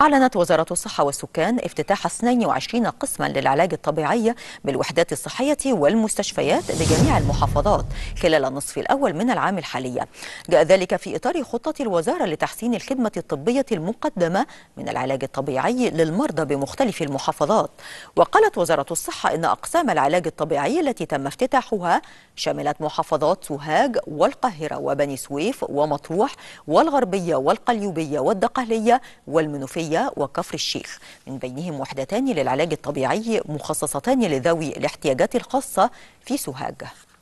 أعلنت وزارة الصحة والسكان افتتاح 22 قسما للعلاج الطبيعي بالوحدات الصحية والمستشفيات بجميع المحافظات خلال النصف الأول من العام الحالي جاء ذلك في إطار خطة الوزارة لتحسين الخدمة الطبية المقدمة من العلاج الطبيعي للمرضى بمختلف المحافظات وقالت وزارة الصحة إن أقسام العلاج الطبيعي التي تم افتتاحها شملت محافظات سوهاج والقاهرة وبني سويف ومطروح والغربية والقليوبية والدقهلية والمنوفية الشرقية وكفر الشيخ من بينهم وحدتان للعلاج الطبيعي مخصصتان لذوي الاحتياجات الخاصة في سوهاج